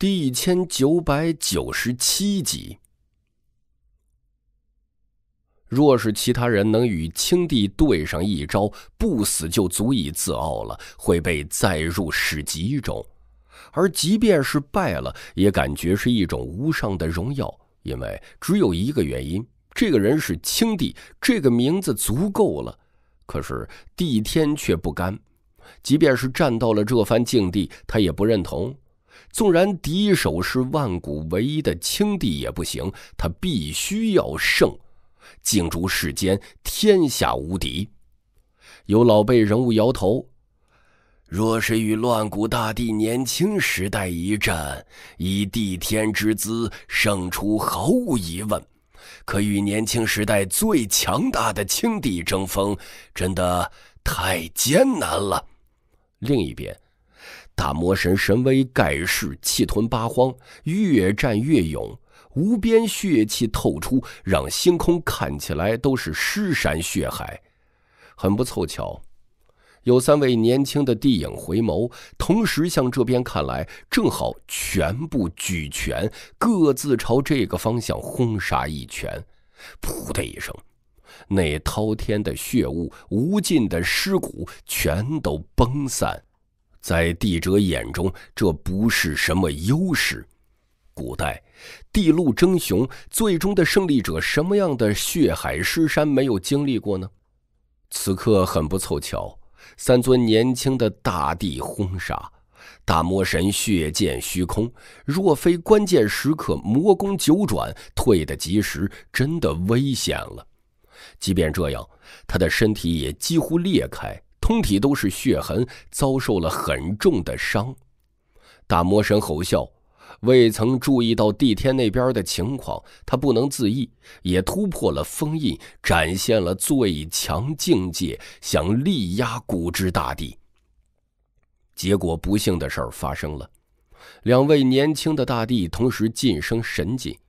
第一千九百九十七集。若是其他人能与青帝对上一招，不死就足以自傲了，会被载入史籍中；而即便是败了，也感觉是一种无上的荣耀，因为只有一个原因：这个人是青帝，这个名字足够了。可是帝天却不甘，即便是站到了这番境地，他也不认同。纵然敌手是万古唯一的青帝也不行，他必须要胜，竞诛世间，天下无敌。有老辈人物摇头：“若是与乱古大帝年轻时代一战，以帝天之姿胜出毫无疑问；可与年轻时代最强大的青帝争锋，真的太艰难了。”另一边。大魔神神威盖世，气吞八荒，越战越勇，无边血气透出，让星空看起来都是尸山血海。很不凑巧，有三位年轻的帝影回眸，同时向这边看来，正好全部举拳，各自朝这个方向轰杀一拳。噗的一声，那滔天的血雾、无尽的尸骨全都崩散。在帝者眼中，这不是什么优势。古代，地陆争雄，最终的胜利者，什么样的血海尸山没有经历过呢？此刻很不凑巧，三尊年轻的大地轰杀大魔神，血溅虚空。若非关键时刻魔功九转退得及时，真的危险了。即便这样，他的身体也几乎裂开。通体都是血痕，遭受了很重的伤。大魔神吼笑，未曾注意到帝天那边的情况。他不能自抑，也突破了封印，展现了最强境界，想力压古之大帝。结果，不幸的事儿发生了，两位年轻的大帝同时晋升神境。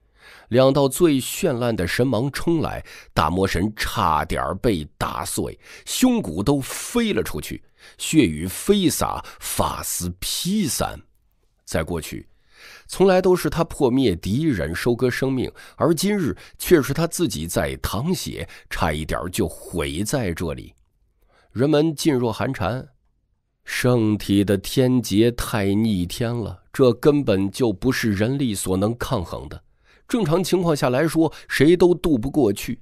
两道最绚烂的神芒冲来，大魔神差点被打碎，胸骨都飞了出去，血雨飞洒，发丝披散。在过去，从来都是他破灭敌人，收割生命；而今日，却是他自己在淌血，差一点就毁在这里。人们噤若寒蝉，圣体的天劫太逆天了，这根本就不是人力所能抗衡的。正常情况下来说，谁都渡不过去。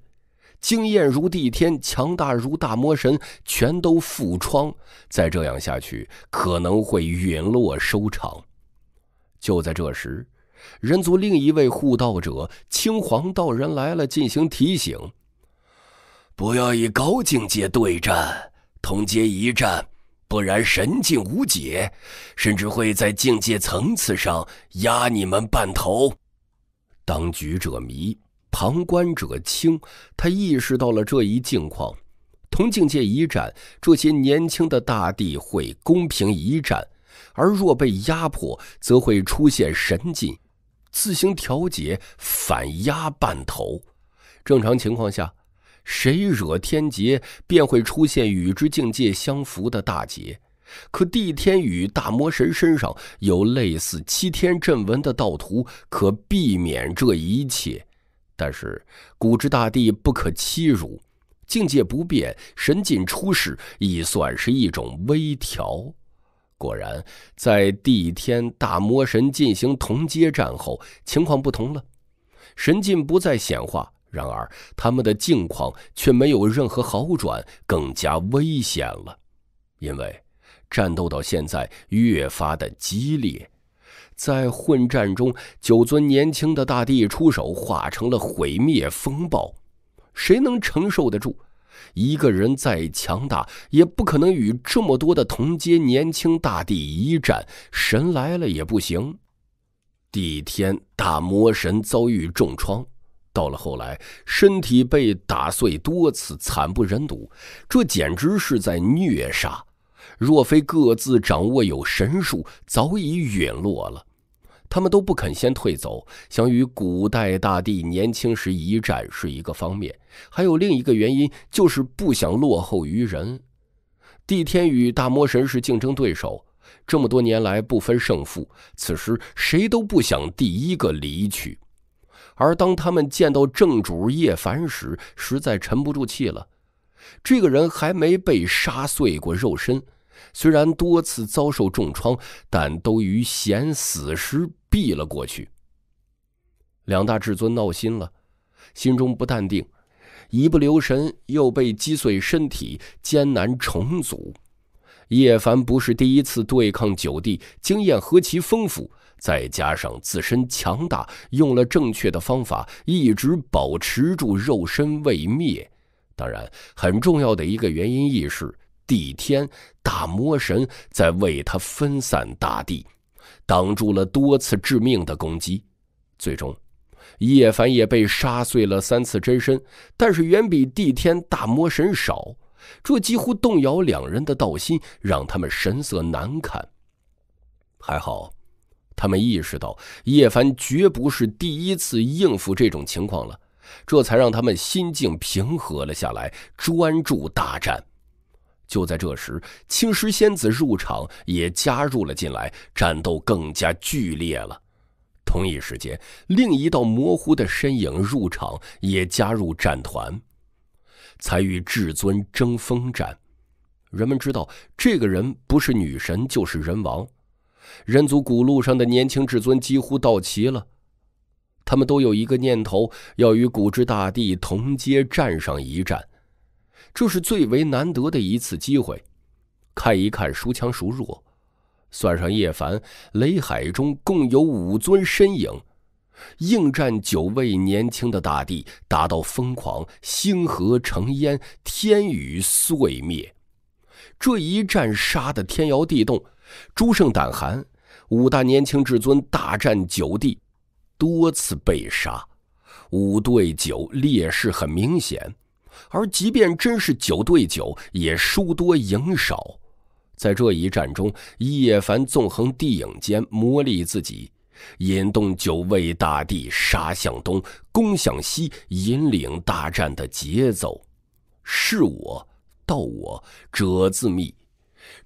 经验如帝天，强大如大魔神，全都覆窗，再这样下去，可能会陨落收场。就在这时，人族另一位护道者青黄道人来了，进行提醒：“不要以高境界对战，同阶一战，不然神境无解，甚至会在境界层次上压你们半头。”当局者迷，旁观者清。他意识到了这一境况。同境界一战，这些年轻的大帝会公平一战；而若被压迫，则会出现神境，自行调节，反压半头。正常情况下，谁惹天劫，便会出现与之境界相符的大劫。可帝天与大魔神身上有类似七天阵纹的道图，可避免这一切。但是古之大帝不可欺辱，境界不变，神境出世亦算是一种微调。果然，在帝天大魔神进行同阶战后，情况不同了，神境不再显化。然而他们的境况却没有任何好转，更加危险了，因为。战斗到现在越发的激烈，在混战中，九尊年轻的大帝出手，化成了毁灭风暴，谁能承受得住？一个人再强大，也不可能与这么多的同阶年轻大帝一战。神来了也不行。帝天大魔神遭遇重创，到了后来，身体被打碎多次，惨不忍睹。这简直是在虐杀。若非各自掌握有神术，早已陨落了。他们都不肯先退走，想与古代大帝年轻时一战是一个方面，还有另一个原因就是不想落后于人。帝天与大魔神是竞争对手，这么多年来不分胜负，此时谁都不想第一个离去。而当他们见到正主叶凡时，实在沉不住气了。这个人还没被杀碎过肉身。虽然多次遭受重创，但都于险死时避了过去。两大至尊闹心了，心中不淡定，一不留神又被击碎身体，艰难重组。叶凡不是第一次对抗九帝，经验何其丰富，再加上自身强大，用了正确的方法，一直保持住肉身未灭。当然，很重要的一个原因亦是。地天大魔神在为他分散大地，挡住了多次致命的攻击，最终，叶凡也被杀碎了三次真身，但是远比地天大魔神少，这几乎动摇两人的道心，让他们神色难看。还好，他们意识到叶凡绝不是第一次应付这种情况了，这才让他们心境平和了下来，专注大战。就在这时，青石仙子入场，也加入了进来，战斗更加剧烈了。同一时间，另一道模糊的身影入场，也加入战团，才与至尊争锋战。人们知道，这个人不是女神，就是人王。人族古路上的年轻至尊几乎到齐了，他们都有一个念头，要与古之大帝同阶战上一战。这是最为难得的一次机会，看一看孰强孰弱。算上叶凡，雷海中共有五尊身影，应战九位年轻的大帝，达到疯狂，星河成烟，天宇碎灭。这一战杀得天摇地动，诸圣胆寒。五大年轻至尊大战九帝，多次被杀，五对九，劣势很明显。而即便真是九对九，也输多赢少。在这一战中，叶凡纵横地影间，磨砺自己，引动九位大帝，杀向东，攻向西，引领大战的节奏。是我，斗我者自灭。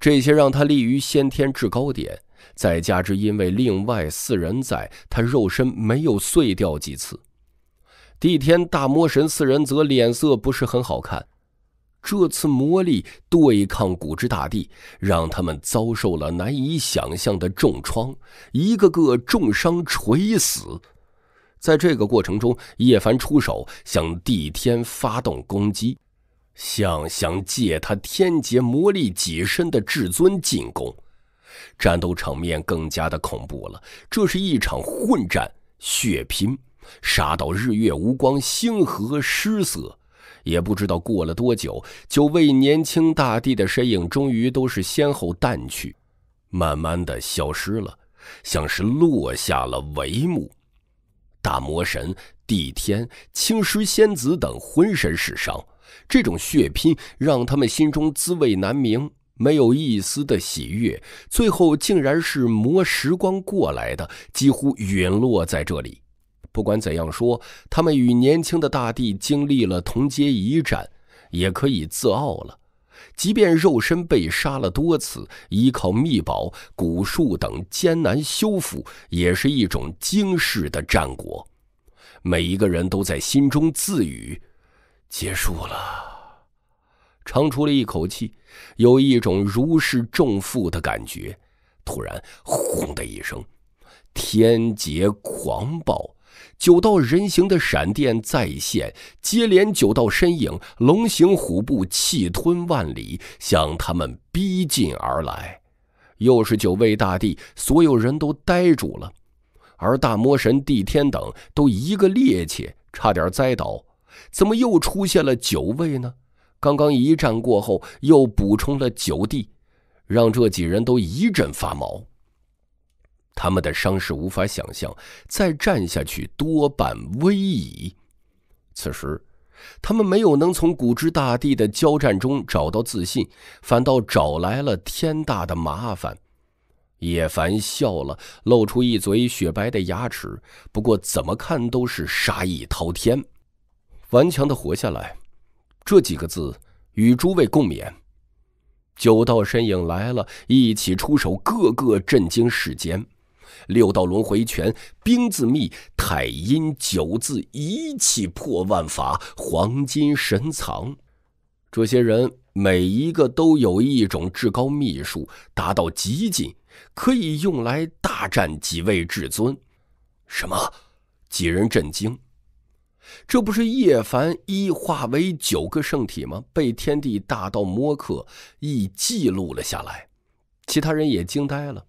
这些让他立于先天制高点，再加之因为另外四人在他肉身没有碎掉几次。帝天大魔神四人则脸色不是很好看，这次魔力对抗古之大帝，让他们遭受了难以想象的重创，一个个重伤垂死。在这个过程中，叶凡出手向帝天发动攻击，向想借他天劫魔力己身的至尊进攻。战斗场面更加的恐怖了，这是一场混战血拼。杀到日月无光，星河失色，也不知道过了多久，九位年轻大帝的身影终于都是先后淡去，慢慢的消失了，像是落下了帷幕。大魔神、帝天、青石仙子等浑身是伤，这种血拼让他们心中滋味难明，没有一丝的喜悦，最后竟然是磨时光过来的，几乎陨落在这里。不管怎样说，他们与年轻的大地经历了同阶一战，也可以自傲了。即便肉身被杀了多次，依靠秘宝、古术等艰难修复，也是一种惊世的战果。每一个人都在心中自语：“结束了。”长出了一口气，有一种如释重负的感觉。突然，轰的一声，天劫狂暴。九道人形的闪电再现，接连九道身影，龙行虎步，气吞万里，向他们逼近而来。又是九位大帝，所有人都呆住了，而大魔神帝天等都一个趔趄，差点栽倒。怎么又出现了九位呢？刚刚一战过后，又补充了九帝，让这几人都一阵发毛。他们的伤势无法想象，再战下去多半危矣。此时，他们没有能从古之大帝的交战中找到自信，反倒找来了天大的麻烦。叶凡笑了，露出一嘴雪白的牙齿，不过怎么看都是杀意滔天。顽强的活下来，这几个字与诸位共勉。九道身影来了，一起出手，个个震惊世间。六道轮回拳，兵字秘，太阴九字一气破万法，黄金神藏。这些人每一个都有一种至高秘术，达到极境，可以用来大战几位至尊。什么？几人震惊。这不是叶凡一化为九个圣体吗？被天地大道摸刻，亦记录了下来。其他人也惊呆了。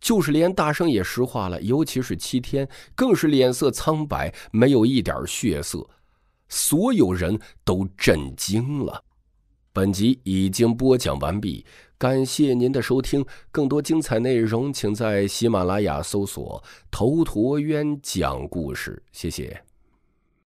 就是连大圣也石化了，尤其是七天，更是脸色苍白，没有一点血色，所有人都震惊了。本集已经播讲完毕，感谢您的收听，更多精彩内容请在喜马拉雅搜索“头陀渊讲故事”，谢谢。